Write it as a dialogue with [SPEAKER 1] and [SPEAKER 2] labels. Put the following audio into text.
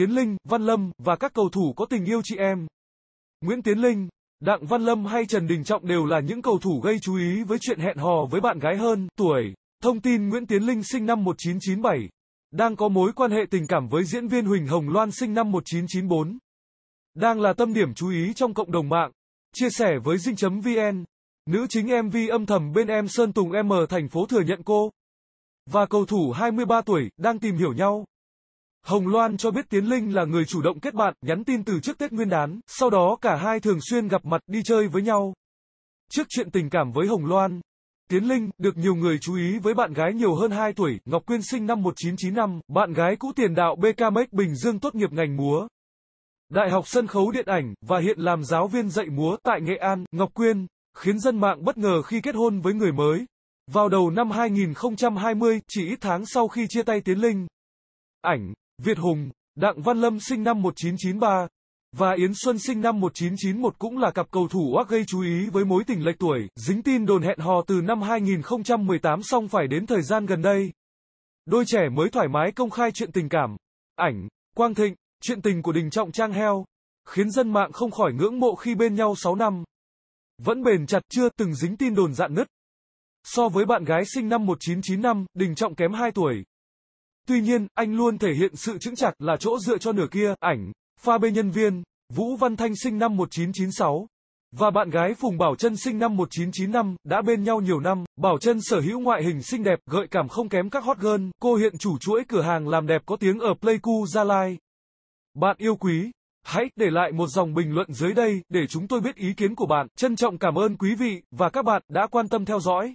[SPEAKER 1] Tiến Linh, Văn Lâm, và các cầu thủ có tình yêu chị em. Nguyễn Tiến Linh, Đặng Văn Lâm hay Trần Đình Trọng đều là những cầu thủ gây chú ý với chuyện hẹn hò với bạn gái hơn tuổi. Thông tin Nguyễn Tiến Linh sinh năm 1997, đang có mối quan hệ tình cảm với diễn viên Huỳnh Hồng Loan sinh năm 1994, đang là tâm điểm chú ý trong cộng đồng mạng. Chia sẻ với Dinh.vn, nữ chính MV âm thầm bên em Sơn Tùng M thành phố thừa nhận cô và cầu thủ 23 tuổi đang tìm hiểu nhau. Hồng Loan cho biết Tiến Linh là người chủ động kết bạn, nhắn tin từ trước Tết Nguyên đán, sau đó cả hai thường xuyên gặp mặt đi chơi với nhau. Trước chuyện tình cảm với Hồng Loan, Tiến Linh được nhiều người chú ý với bạn gái nhiều hơn 2 tuổi, Ngọc Quyên sinh năm 1995, bạn gái cũ tiền đạo BKMX Bình Dương tốt nghiệp ngành múa. Đại học sân khấu điện ảnh và hiện làm giáo viên dạy múa tại Nghệ An, Ngọc Quyên khiến dân mạng bất ngờ khi kết hôn với người mới. Vào đầu năm 2020, chỉ ít tháng sau khi chia tay Tiến Linh, ảnh Việt Hùng, Đặng Văn Lâm sinh năm 1993 và Yến Xuân sinh năm 1991 cũng là cặp cầu thủ Oak gây chú ý với mối tình lệch tuổi, dính tin đồn hẹn hò từ năm 2018 xong phải đến thời gian gần đây. Đôi trẻ mới thoải mái công khai chuyện tình cảm, ảnh, Quang Thịnh, chuyện tình của Đình Trọng Trang Heo, khiến dân mạng không khỏi ngưỡng mộ khi bên nhau 6 năm. Vẫn bền chặt chưa từng dính tin đồn dạn nứt. So với bạn gái sinh năm 1995, Đình Trọng kém 2 tuổi, Tuy nhiên, anh luôn thể hiện sự chững chạc là chỗ dựa cho nửa kia, ảnh, pha bê nhân viên, Vũ Văn Thanh sinh năm 1996, và bạn gái Phùng Bảo Trân sinh năm 1995, đã bên nhau nhiều năm, Bảo Trân sở hữu ngoại hình xinh đẹp, gợi cảm không kém các hot girl, cô hiện chủ chuỗi cửa hàng làm đẹp có tiếng ở Pleiku Gia Lai. Bạn yêu quý, hãy để lại một dòng bình luận dưới đây để chúng tôi biết ý kiến của bạn. Trân trọng cảm ơn quý vị và các bạn đã quan tâm theo dõi.